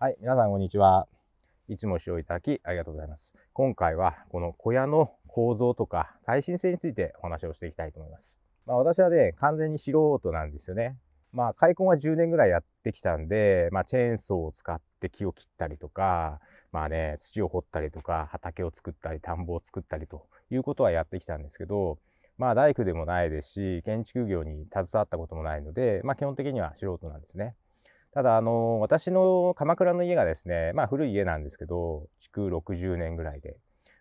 はい、皆さんこんにちは。いつも視聴いただきありがとうございます。今回はこの小屋の構造とか耐震性についてお話をしていきたいと思います。まあ、私はね、完全に素人なんですよね。まあ、開墾は10年ぐらいやってきたんで、まあ、チェーンソーを使って木を切ったりとか、まあね、土を掘ったりとか、畑を作ったり、田んぼを作ったりということはやってきたんですけど、まあ、大工でもないですし、建築業に携わったこともないので、まあ、基本的には素人なんですね。ただあの私の鎌倉の家がですねまあ古い家なんですけど築60年ぐらいで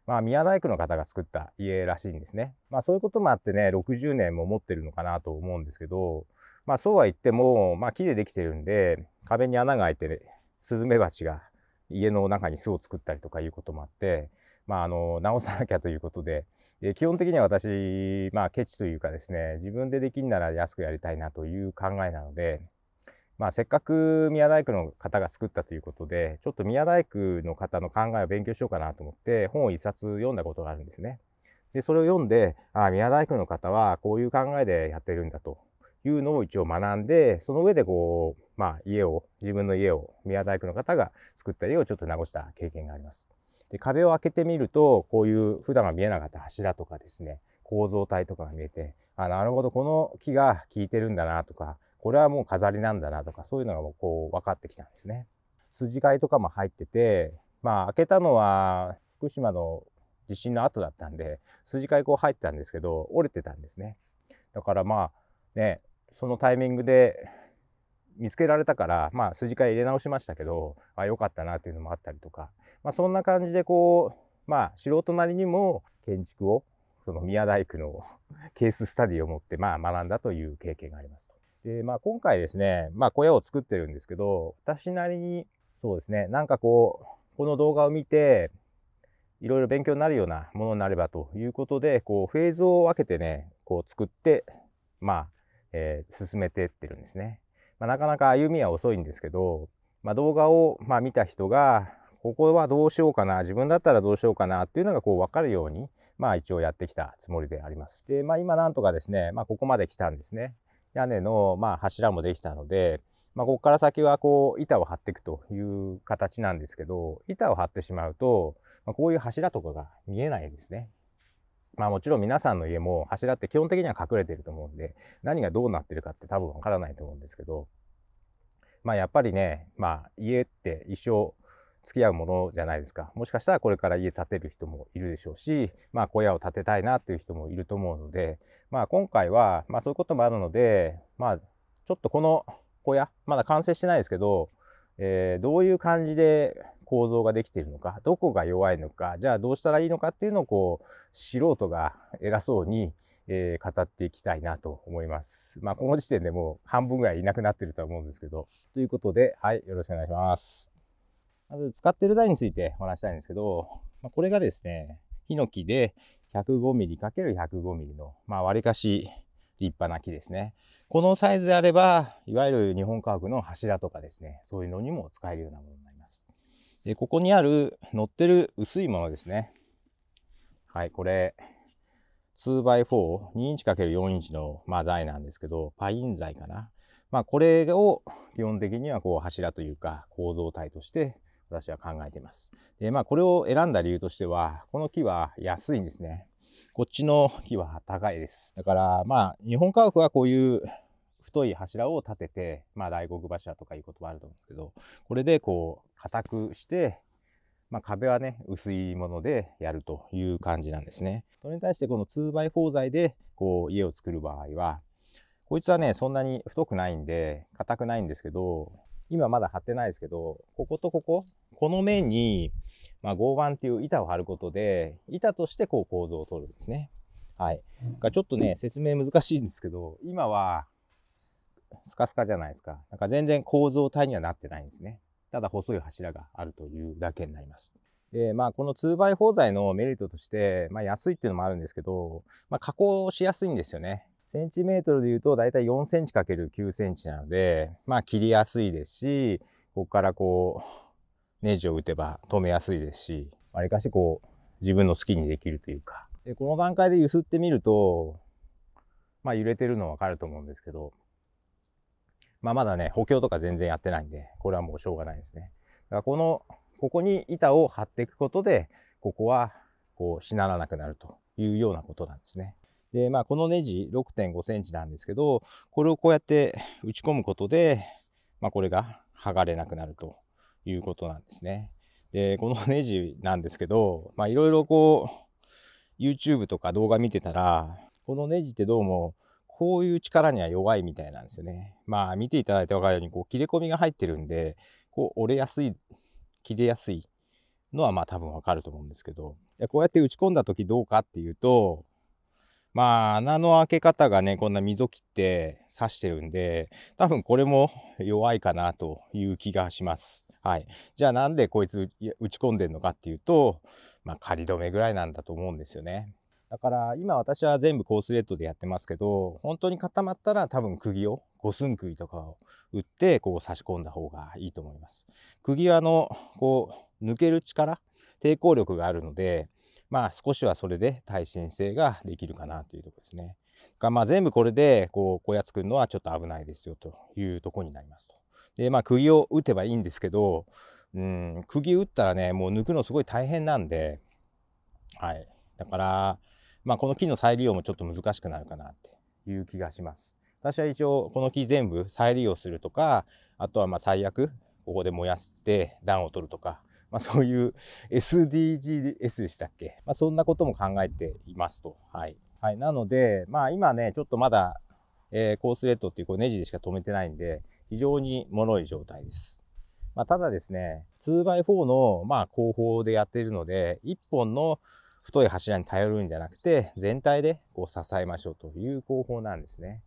まあ、宮大工の方が作った家らしいんですね。まあ、そういうこともあってね、60年も持ってるのかなと思うんですけど、まあ、そうは言っても、まあ、木でできてるんで、壁に穴が開いて、ね、スズメバチが家の中に巣を作ったりとかいうこともあって、まあ、あの、直さなきゃということで、で基本的には私、まあ、ケチというかですね、自分でできんなら安くやりたいなという考えなので、まあ、せっかく宮大工の方が作ったということでちょっと宮大工の方の考えを勉強しようかなと思って本を1冊読んだことがあるんですね。でそれを読んであ宮大工の方はこういう考えでやってるんだというのを一応学んでその上でこう、まあ、家を自分の家を宮大工の方が作った家をちょっと直した経験があります。で壁を開けてみるとこういう普段は見えなかった柱とかですね構造体とかが見えてあなるほどこの木が効いてるんだなとかこれはもう飾りなんだなとかそういうのがもうこう分かってきたんですね。筋買いとかも入っててまあ開けたのは福島の地震の後だったんで筋買いこう入ってたんですけど折れてたんですね。だからまあねそのタイミングで見つけられたからまあ筋交い入れ直しましたけどあ良かったなっていうのもあったりとか、まあ、そんな感じでこうまあ素人なりにも建築をその宮大工の ケーススタディを持ってまあ学んだという経験があります。で、まあ、今回ですね、まあ、小屋を作ってるんですけど、私なりに、そうですね、なんかこう、この動画を見て、いろいろ勉強になるようなものになればということで、こう、フェーズを分けてね、こう、作って、まあ、えー、進めてってるんですね。まあ、なかなか歩みは遅いんですけど、まあ、動画を、まあ、見た人が、ここはどうしようかな、自分だったらどうしようかなっていうのがこう分かるように、まあ一応やってきたつもりであります。で、まあ今なんとかですね、まあここまで来たんですね。屋根の、まあ、柱もできたので、まあ、ここから先はこう板を張っていくという形なんですけど板を張ってしまうと、まあ、こういう柱とかが見えないんですね。まあもちろん皆さんの家も柱って基本的には隠れてると思うんで何がどうなってるかって多分わからないと思うんですけどまあやっぱりねまあ家って一生付き合うものじゃないですか。もしかしたらこれから家建てる人もいるでしょうし、まあ、小屋を建てたいなっていう人もいると思うので、まあ、今回は、まあ、そういうこともあるので、まあ、ちょっとこの小屋、まだ完成してないですけど、えー、どういう感じで構造ができているのか、どこが弱いのか、じゃあどうしたらいいのかっていうのを、こう、素人が偉そうに、えー、語っていきたいなと思います。まあ、この時点でもう半分ぐらいいなくなってるとは思うんですけど。ということで、はい、よろしくお願いします。まず使ってる台についてお話したいんですけど、まあ、これがですね、ヒノキで 105mm×105mm の、まあ、割かし立派な木ですね。このサイズであれば、いわゆる日本家屋の柱とかですね、そういうのにも使えるようなものになります。で、ここにある、乗ってる薄いものですね。はい、これ、2x4、2インチ ×4 インチの、まあ、材なんですけど、パイン材かな。まあ、これを基本的にはこう柱というか構造体として私は考えています。で、まあ、これを選んだ理由としては、この木は安いんですね。こっちの木は高いです。だから、まあ、日本家屋はこういう太い柱を立てて、まあ、大黒柱とかいうこともあると思うんですけど、これでこう、硬くして、まあ、壁はね、薄いものでやるという感じなんですね。それに対して、この 2x4 材で、こう、家を作る場合は、こいつはね、そんなに太くないんで、硬くないんですけど、今まだ貼ってないですけど、こことここ、この面に、まあ、合板っていう板を貼ることで、板としてこう構造を取るんですね。はい。がちょっとね、説明難しいんですけど、今は、スカスカじゃないですか。なんか全然構造体にはなってないんですね。ただ細い柱があるというだけになります。で、まあ、この 2x4 材のメリットとして、まあ、安いっていうのもあるんですけど、まあ、加工しやすいんですよね。センチメートルで言うと、だいたい4センチ ×9 センチなので、まあ切りやすいですし、ここからこう、ネジを打てば止めやすいですし、わりかしこう、自分の好きにできるというか。で、この段階で揺すってみると、まあ揺れてるのわかると思うんですけど、まあまだね、補強とか全然やってないんで、これはもうしょうがないですね。だからこの、ここに板を張っていくことで、ここはこうしならなくなるというようなことなんですね。で、まあ、このネジ6.5センチなんですけど、これをこうやって打ち込むことで、まあ、これが剥がれなくなるということなんですね。で、このネジなんですけど、まあ、いろいろこう、YouTube とか動画見てたら、このネジってどうも、こういう力には弱いみたいなんですよね。まあ、見ていただいて分かるように、こう、切れ込みが入ってるんで、こう、折れやすい、切れやすいのはまあ多分わかると思うんですけどこうやって打ち込んだ時どうかっていうとまあ穴の開け方がねこんな溝切って刺してるんで多分これも弱いかなという気がします。はい、じゃあなんでこいつ打ち込んでんのかっていうと、まあ、仮止めぐらいなんだと思うんですよね。だから今私は全部コースレッドでやってますけど本当に固まったら多分釘を五寸釘とかを打ってこう差し込んだ方がいいと思います。釘はあのこう抜ける力抵抗力があるのでまあ少しはそれで耐震性ができるかなというとこですね。がまあ全部これでこう小屋作るのはちょっと危ないですよというとこになりますと。でまあ釘を打てばいいんですけど、うん、釘打ったらねもう抜くのすごい大変なんで、はい、だから、まあ、この木の再利用もちょっと難しくなるかなっていう気がします。私は一応この木全部再利用するとかあとはまあ最悪ここで燃やして暖を取るとかまあ、そういう SDGs でしたっけ、まあ、そんなことも考えていますと。はい。はい、なので、まあ、今ね、ちょっとまだ、えー、コースレッドっていうこうネジでしか止めてないんで、非常に脆い状態です。まあ、ただですね、2x4 の、まあ、後方でやっているので、1本の太い柱に頼るんじゃなくて、全体でこう支えましょうという工法なんですね。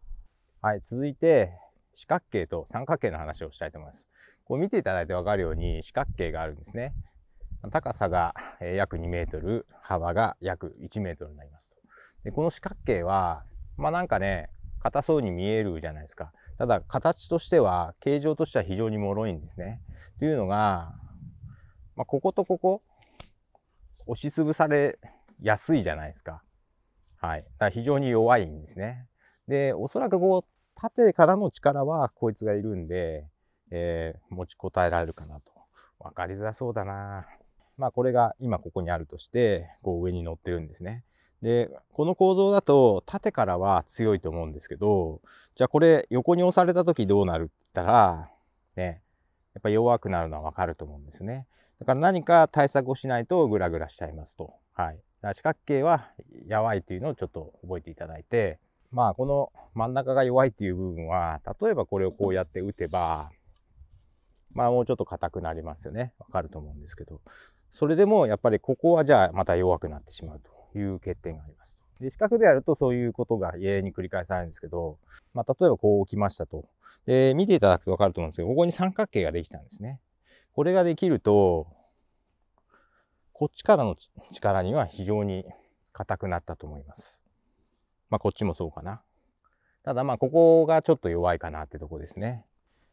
はい、続いて、四角形と三角形の話をしたいと思います。こう見ていただいて分かるように四角形があるんですね。高さが約2メートル、幅が約1メートルになりますと。で、この四角形は、まあなんかね、硬そうに見えるじゃないですか。ただ形としては、形状としては非常に脆いんですね。というのが、まあ、こことここ、押しつぶされやすいじゃないですか。はい。だから非常に弱いんですね。で、おそらくこう、縦からの力はこいつがいるんで、えー、持ちこたえられるかなと。分かりづらそうだなまあこれが今ここにあるとして、こう上に乗ってるんですね。で、この構造だと縦からは強いと思うんですけど、じゃあこれ横に押された時どうなるって言ったら、ね、やっぱ弱くなるのは分かると思うんですね。だから何か対策をしないとグラグラしちゃいますと。はい。四角形は弱いというのをちょっと覚えていただいて、まあこの真ん中が弱いっていう部分は、例えばこれをこうやって打てば、まあもうちょっと硬くなりますよね。わかると思うんですけど、それでもやっぱりここはじゃあまた弱くなってしまうという欠点があります。で、四角でやるとそういうことが永遠に繰り返されるんですけど、まあ例えばこう置きましたと。で、見ていただくとわかると思うんですけど、ここに三角形ができたんですね。これができると、こっちからの力には非常に硬くなったと思います。まあこっちもそうかな。ただまあここがちょっと弱いかなってとこですね。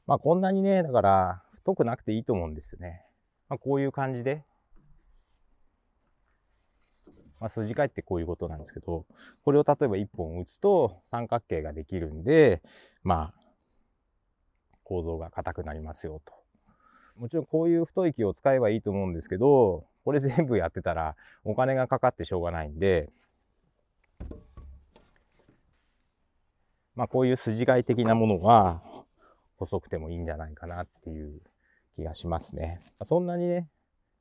まあこんなにね、だから太くなくていいと思うんですよね。まあこういう感じで、まあ筋えってこういうことなんですけど、これを例えば1本打つと三角形ができるんで、まあ構造が硬くなりますよと。もちろんこういう太い木を使えばいいと思うんですけど、これ全部やってたらお金がかかってしょうがないんで、まあこういう筋替え的なものは、細くてもいいんじゃないかなっていう気がしますね。そんなにね、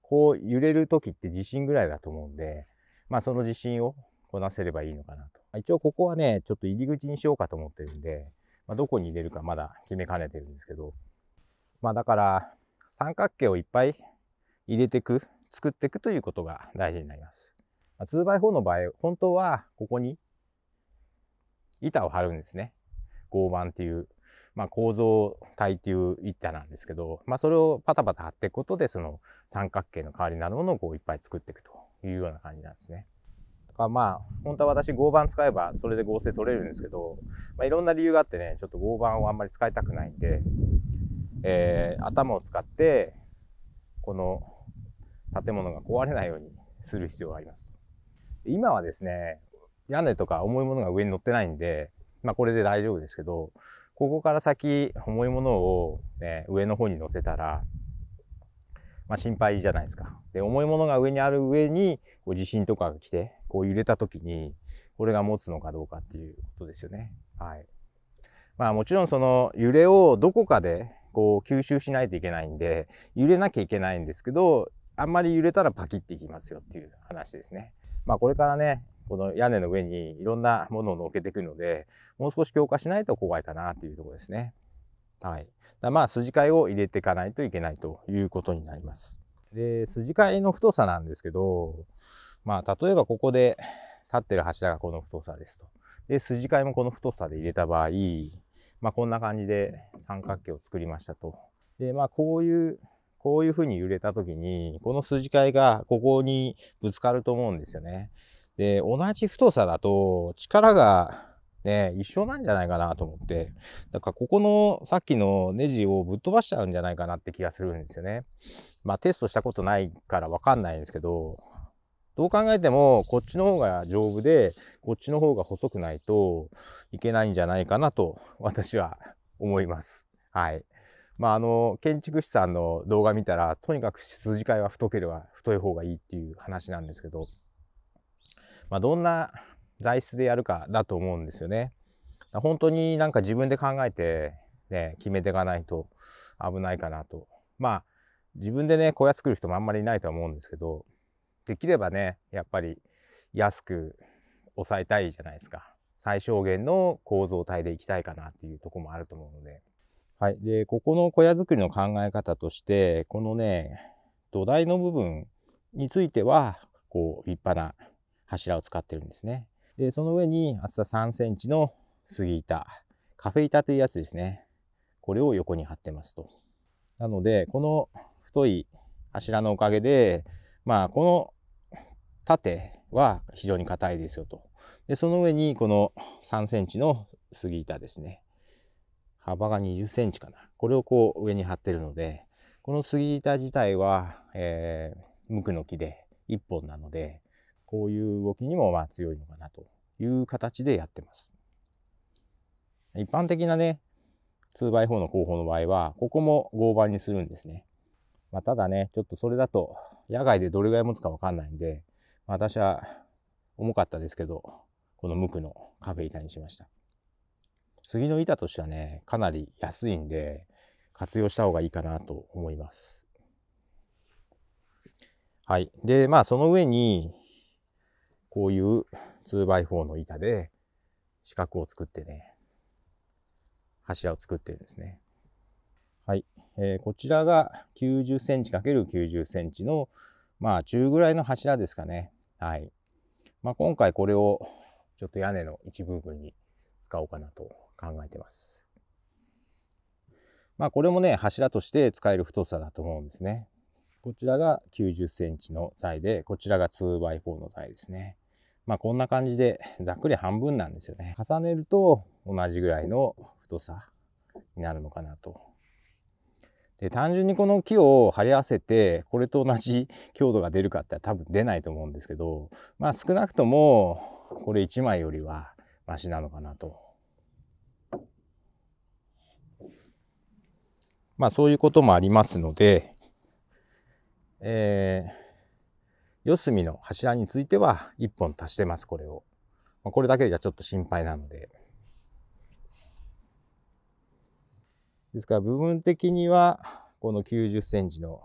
こう揺れる時って地震ぐらいだと思うんで、まあその地震をこなせればいいのかなと。一応ここはね、ちょっと入り口にしようかと思ってるんで、まあ、どこに入れるかまだ決めかねてるんですけど、まあだから三角形をいっぱい入れてく、作っていくということが大事になります。まあ、2x4 の場合、本当はここに板を張るんですね。合板っていうまあ、構造体っていう一体なんですけど、まあ、それをパタパタ貼っていくことでその三角形の代わりになるものをこういっぱい作っていくというような感じなんですね。とかまあ本当は私合板使えばそれで合成取れるんですけど、まあ、いろんな理由があってねちょっと合板をあんまり使いたくないんで、えー、頭を使ってこの建物が壊れないようにする必要があります。今はですね屋根とか重いものが上に乗ってないんで、まあ、これで大丈夫ですけど、ここから先重いものを、ね、上の方に乗せたら、まあ、心配じゃないですか。で重いものが上にある上にこう地震とかが来てこう揺れた時にこれが持つのかどうかっていうことですよね。はいまあ、もちろんその揺れをどこかでこう吸収しないといけないんで揺れなきゃいけないんですけどあんまり揺れたらパキっていきますよっていう話ですね。まあ、これからねこの屋根の上にいろんなものを乗っけてくるので、もう少し強化しないと怖いかなというところですね。はい。だまあ、筋交いを入れていかないといけないということになります。で、筋交いの太さなんですけど、まあ、例えばここで立ってる柱がこの太さですと。で、筋交いもこの太さで入れた場合、まあ、こんな感じで三角形を作りましたと。で、まあ、こういう、こういうふうに揺れた時に、この筋交いがここにぶつかると思うんですよね。で、同じ太さだと力がね、一緒なんじゃないかなと思って、だからここのさっきのネジをぶっ飛ばしちゃうんじゃないかなって気がするんですよね。まあテストしたことないからわかんないんですけど、どう考えてもこっちの方が丈夫で、こっちの方が細くないといけないんじゃないかなと私は思います。はい。まあ、あの建築士さんの動画見たらとにかく筋交いは太ければ太い方がいいっていう話なんですけどまあ、どんな材質でやるかだと思うんですよね。本当になんか自分で考えて、ね、決めていかないと危ないかなと。まあ自分でね小屋作る人もあんまりいないとは思うんですけどできればねやっぱり安く抑えたいじゃないですか最小限の構造体でいきたいかなっていうとこもあると思うので,、はい、でここの小屋作りの考え方としてこのね土台の部分についてはこう立派な柱を使ってるんですね。で、その上に厚さ3センチの杉板、カフェ板というやつですね。これを横に貼ってますと。なので、この太い柱のおかげで、まあ、この縦は非常に硬いですよと。で、その上にこの3センチの杉板ですね。幅が20センチかな。これをこう上に貼ってるので、この杉板自体は、えー、無垢の木で1本なので、こういう動きにもまあ強いのかなという形でやってます。一般的なね 2x4 の後方の場合はここも合板にするんですね。まあ、ただねちょっとそれだと野外でどれぐらい持つか分かんないんで、まあ、私は重かったですけどこの無垢のカフェ板にしました。杉の板としてはねかなり安いんで活用した方がいいかなと思います。はい。で、まあ、その上に、こういう 2x4 の板で四角を作ってね、柱を作ってるんですね。はい。えー、こちらが90センチ ×90 センチの、まあ中ぐらいの柱ですかね。はい。まあ今回これをちょっと屋根の一部分に使おうかなと考えてます。まあこれもね、柱として使える太さだと思うんですね。こちらが90センチの材で、こちらが 2x4 の材ですね。まあこんな感じでざっくり半分なんですよね。重ねると同じぐらいの太さになるのかなと。で単純にこの木を貼り合わせてこれと同じ強度が出るかって多分出ないと思うんですけどまあ少なくともこれ1枚よりはマシなのかなと。まあそういうこともありますので、えー四隅の柱については1本足してますこれを。これだけじゃちょっと心配なので。ですから部分的にはこの90センチの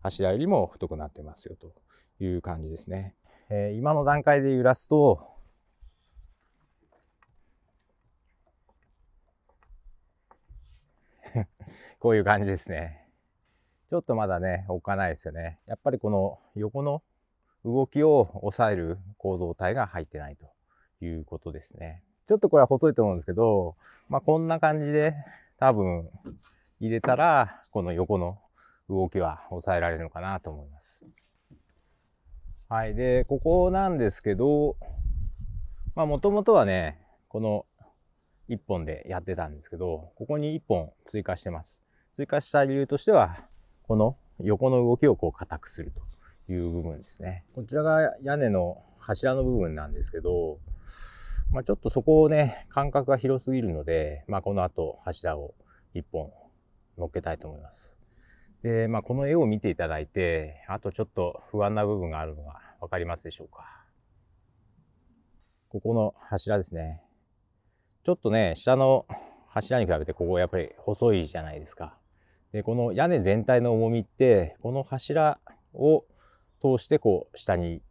柱よりも太くなってますよという感じですね。えー、今の段階で揺らすとこういう感じですね。ちょっとまだね、置かないですよね。やっぱりこの横の動きを抑える構造体が入ってないということですね。ちょっとこれは細いと思うんですけど、まあ、こんな感じで多分入れたら、この横の動きは抑えられるのかなと思います。はい。で、ここなんですけど、まあ、もともとはね、この1本でやってたんですけど、ここに1本追加してます。追加した理由としては、この横の動きをこう硬くすると。いう部分ですね。こちらが屋根の柱の部分なんですけど、まあ、ちょっとそこをね、間隔が広すぎるので、まあ、この後柱を1本乗っけたいと思います。で、まあ、この絵を見ていただいて、あとちょっと不安な部分があるのが分かりますでしょうか。ここの柱ですね。ちょっとね、下の柱に比べてここやっぱり細いじゃないですか。で、この屋根全体の重みって、この柱を通してこう下に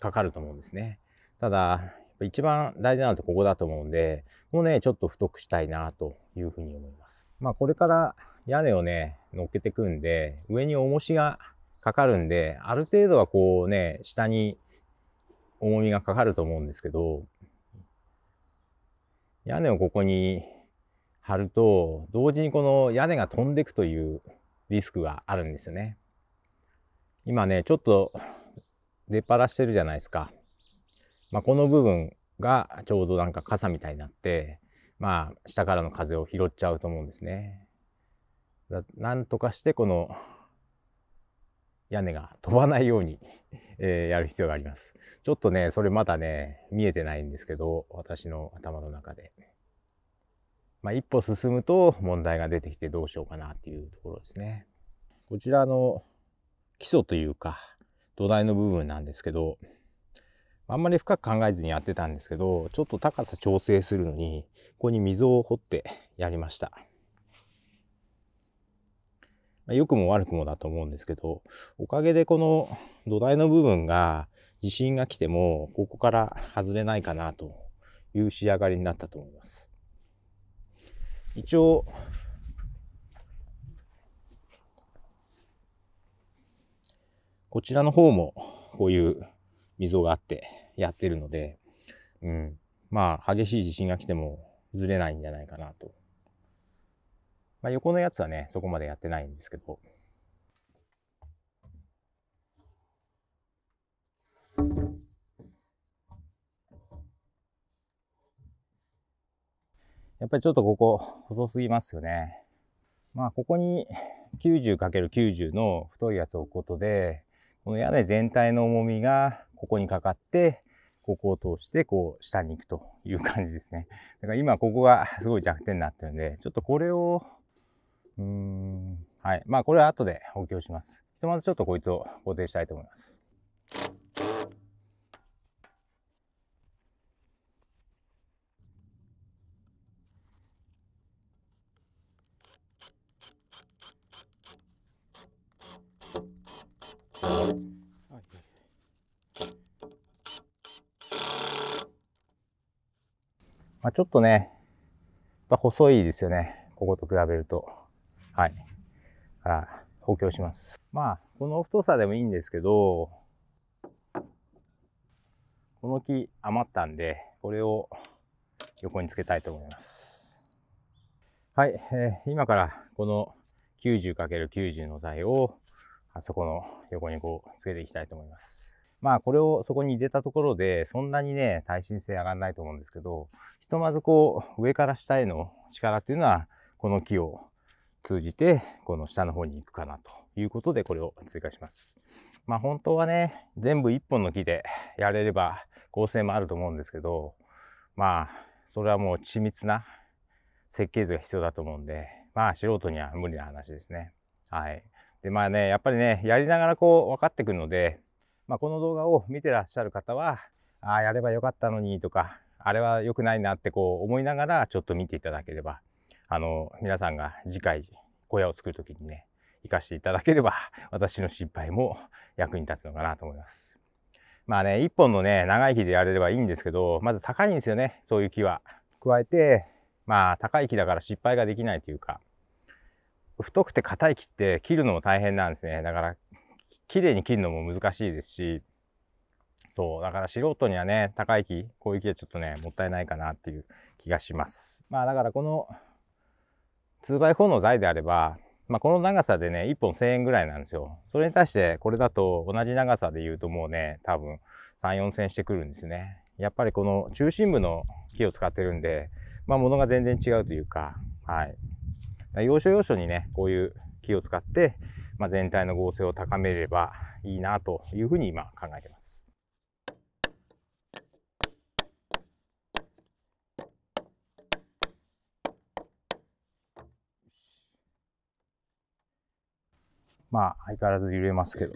かかると思うんですね。ただ、一番大事なのってここだと思うんで、もうね、ちょっと太くしたいなというふうに思います。まあこれから屋根をね、乗っけてくんで、上に重しがかかるんで、ある程度はこうね、下に重みがかかると思うんですけど、屋根をここに貼ると、同時にこの屋根が飛んでいくというリスクがあるんですよね。今ねちょっと出っ張らしてるじゃないですか、まあ、この部分がちょうどなんか傘みたいになってまあ下からの風を拾っちゃうと思うんですね。なんとかしてこの屋根が飛ばないように えやる必要があります。ちょっとねそれまだね見えてないんですけど私の頭の中で。まあ、一歩進むと問題が出てきてどうしようかなっていうところですね。こちらの基礎というか土台の部分なんですけどあんまり深く考えずにやってたんですけどちょっと高さ調整するのにここに溝を掘ってやりました。良くも悪くもだと思うんですけど、おかげでこの土台の部分が地震が来ても、ここから外れないかなという仕上がりになったと思います。一応、こちらの方もこういう溝があってやってるので、うん、まあ激しい地震が来てもずれないんじゃないかなと。まあ、横のやつはね、そこまでやってないんですけど。やっぱりちょっとここ細すぎますよね。まあここに 90×90 の太いやつを置くことでこの屋根全体の重みがここにかかって、ここを通してこう下に行くという感じですね。だから今ここがすごい弱点になってるんで、ちょっとこれを、うーん、はい。まあこれは後で補強します。ひとまずちょっとこいつを固定したいと思います。まあ、ちょっとね、やっぱ細いですよね。ここと比べると。はい。だから、補強します。まあ、この太さでもいいんですけど、この木余ったんで、これを横につけたいと思います。はい、えー、今からこの 90×90 の材をあそこの横にこうつけていきたいと思います。まあこれをそこに入れたところでそんなにね耐震性上がらないと思うんですけどひとまずこう上から下への力っていうのはこの木を通じてこの下の方に行くかなということでこれを追加します。まあ本当はね全部1本の木でやれれば合成もあると思うんですけどまあそれはもう緻密な設計図が必要だと思うんでまあ素人には無理な話ですね。はい。でまあねやっぱりねやりながらこう分かってくるのでまあ、この動画を見てらっしゃる方は、ああ、やればよかったのにとか、あれは良くないなってこう思いながらちょっと見ていただければ、あの、皆さんが次回小屋を作る時にね、生かしていただければ、私の失敗も役に立つのかなと思います。まあね、一本のね、長い木でやれればいいんですけど、まず高いんですよね、そういう木は。加えて、まあ高い木だから失敗ができないというか、太くて硬い木って切るのも大変なんですね。だから綺麗に切るのも難しいですし、そう、だから素人にはね、高い木、こういう木はちょっとね、もったいないかなっていう気がします。まあだからこの 2x4 の材であれば、まあこの長さでね、1本1000円ぐらいなんですよ。それに対してこれだと同じ長さで言うともうね、多分3、4000してくるんですね。やっぱりこの中心部の木を使ってるんで、まあ物が全然違うというか、はい。要所要所にね、こういう木を使って、まあ、全体の合成を高めればいいなというふうに今考えてます。まあ相変わらず揺れますけど。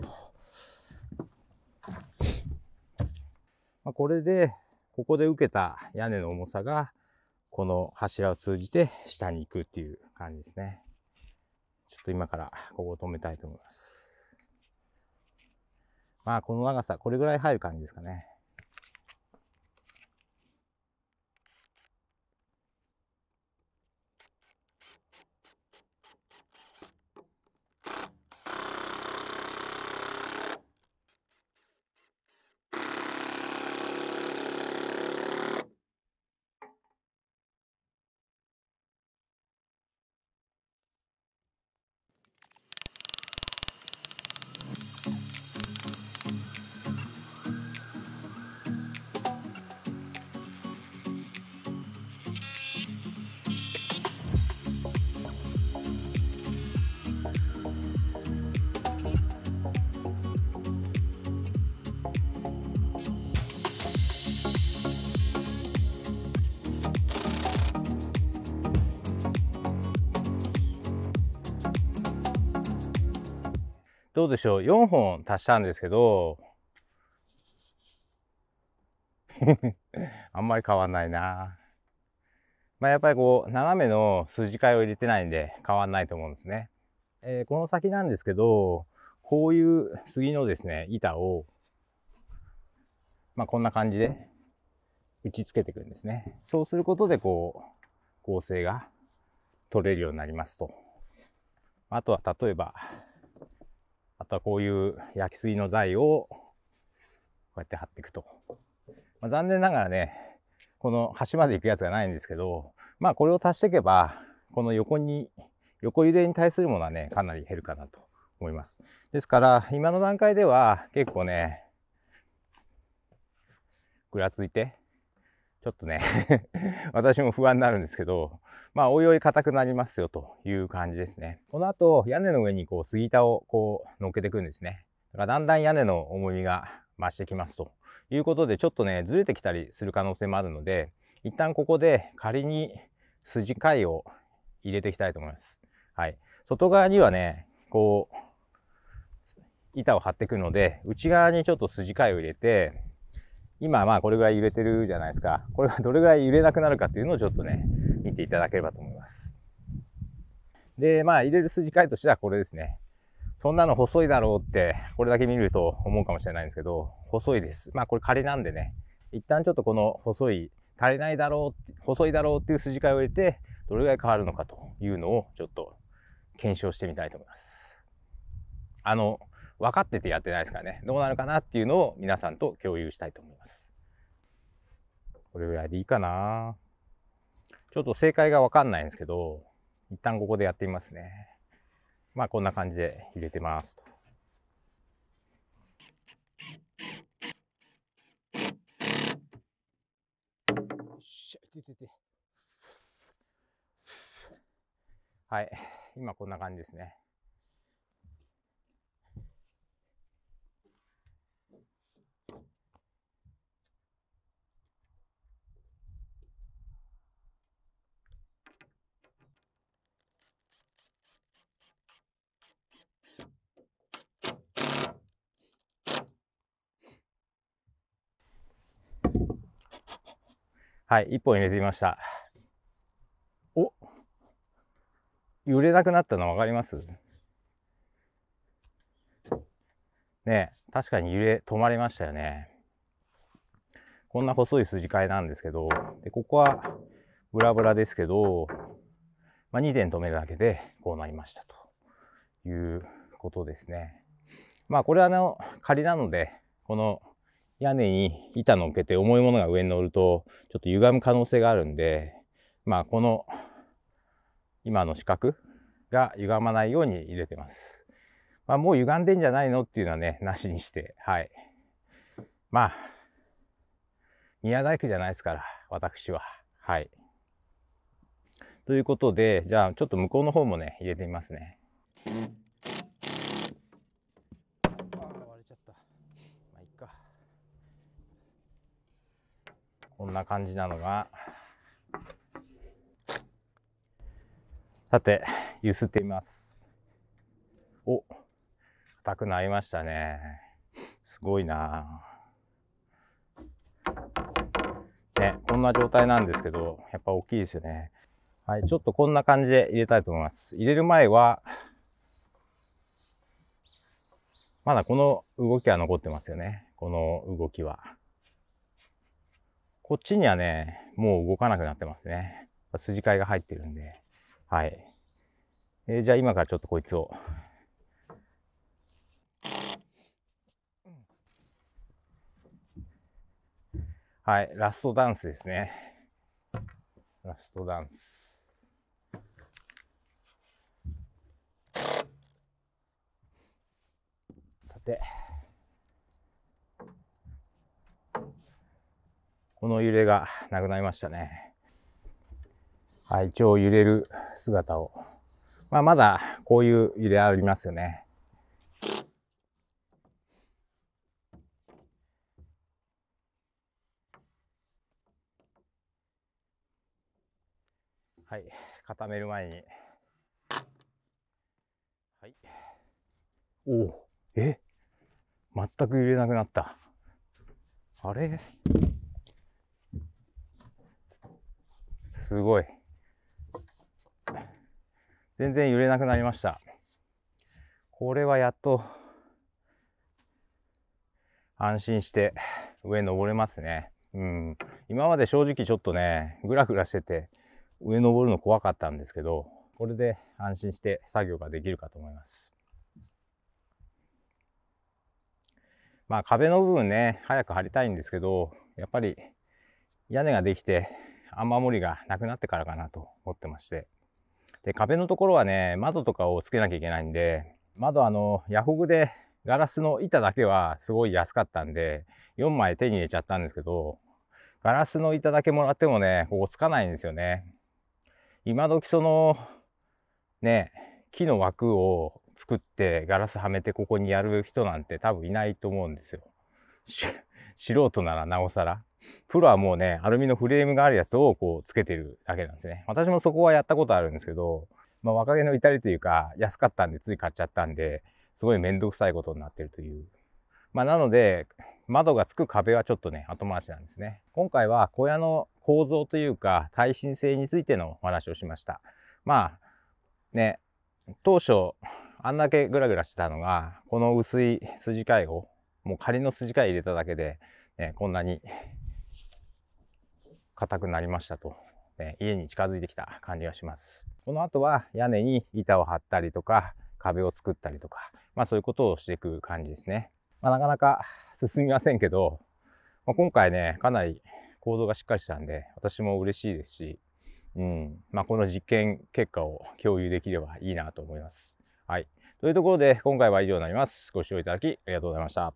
まあ、これで、ここで受けた屋根の重さが、この柱を通じて下に行くっていう感じですね。ちょっと今からここを止めたいと思います。まあ、この長さ、これぐらい入る感じですかね。どうでしょう ?4 本足したんですけど、あんまり変わんないな。まあ、やっぱりこう、斜めの筋替えを入れてないんで変わんないと思うんですね。えー、この先なんですけど、こういう杉のですね、板を、まあ、こんな感じで打ち付けていくんですね。そうすることで、こう、構成が取れるようになりますと。あとは例えば、とはこういう焼き水の材をこうやって貼っていくと。まあ、残念ながらね、この端まで行くやつがないんですけど、まあこれを足していけば、この横に、横揺れに対するものはね、かなり減るかなと思います。ですから、今の段階では結構ね、ぐらついて、ちょっとね 私も不安になるんですけど、まあ、おいおい硬くなりますよという感じですね。この後、屋根の上にこう、杉板をこう、乗っけていくんですね。だからだんだん屋根の重みが増してきますということで、ちょっとね、ずれてきたりする可能性もあるので、一旦ここで仮に筋貝を入れていきたいと思います。はい。外側にはね、こう、板を張っていくので、内側にちょっと筋貝を入れて、今まあこれぐらい揺れてるじゃないですか。これがどれぐらい揺れなくなるかっていうのをちょっとね、見ていただければと思います。で、まあ入れる筋替えとしてはこれですね。そんなの細いだろうって、これだけ見ると思うかもしれないんですけど、細いです。まあこれ仮なんでね、一旦ちょっとこの細い、足りないだろう、細いだろうっていう筋替えを入れて、どれぐらい変わるのかというのをちょっと検証してみたいと思います。あの、分かっててやってないですからねどうなるかなっていうのを皆さんと共有したいと思いますこれぐらいでいいかなちょっと正解が分かんないんですけど一旦ここでやってみますねまあこんな感じで入れてますとはい今こんな感じですねはい、1本入れてみました。お揺れなくなったの分かりますね確かに揺れ止まりましたよね。こんな細い筋替えなんですけど、でここはブラブラですけど、まあ、2点止めるだけでこうなりましたということですね。まあこれはあの仮なので、この屋根に板乗っけて重いものが上に乗るとちょっと歪む可能性があるんでまあこの今の四角が歪まないように入れてます。まあ、もう歪んでんじゃないのっていうのはねなしにしてはいまあ宮大工じゃないですから私ははい。ということでじゃあちょっと向こうの方もね入れてみますね。な感じなのがさて揺すってみますお硬くなりましたねすごいなねこんな状態なんですけどやっぱ大きいですよねはい、ちょっとこんな感じで入れたいと思います。入れる前は、まだこの動きは残ってますよね。この動きは。こっちにはね、もう動かなくなってますね。筋交いが入ってるんで。はい。えー、じゃあ今からちょっとこいつを。はい、ラストダンスですね。ラストダンス。さて。この揺れがなくなりましたね。はい、超揺れる姿を。まあ、まだこういう揺れありますよね。はい、固める前に。はい。おお、え全く揺れなくなった。あれすごい。全然揺れなくなりました。これはやっと、安心して上登れますね。うん。今まで正直ちょっとね、ぐらぐらしてて、上登るの怖かったんですけど、これで安心して作業ができるかと思います。まあ壁の部分ね、早く張りたいんですけど、やっぱり屋根ができて、雨漏りがなくなってからかなと思ってまして。で、壁のところはね、窓とかをつけなきゃいけないんで、窓あの、ヤフグでガラスの板だけはすごい安かったんで、4枚手に入れちゃったんですけど、ガラスの板だけもらってもね、ここつかないんですよね。今時その、ね、木の枠を作ってガラスはめてここにやる人なんて多分いないと思うんですよ。素人ならなおさら。プロはもうね、アルミのフレームがあるやつをこうつけてるだけなんですね。私もそこはやったことあるんですけど、まあ、若気の至りというか、安かったんでつい買っちゃったんで、すごい面倒くさいことになってるという。まあ、なので、窓がつく壁はちょっとね、後回しなんですね。今回は小屋の構造というか、耐震性についてのお話をしました。まあ、ね、当初、あんだけグラグラしてたのが、この薄い筋貝を、もう仮の筋貝入れただけで、ね、こんなに硬くなりましたと、ね、家に近づいてきた感じがします。この後は屋根に板を張ったりとか、壁を作ったりとか、まあそういうことをしていく感じですね。まあ、なかなか進みませんけど、まあ、今回ね、かなり行動がしっかりしたんで、私も嬉しいですし、うん、まあ、この実験結果を共有できればいいなと思います。はい。というところで、今回は以上になります。ご視聴いただきありがとうございました。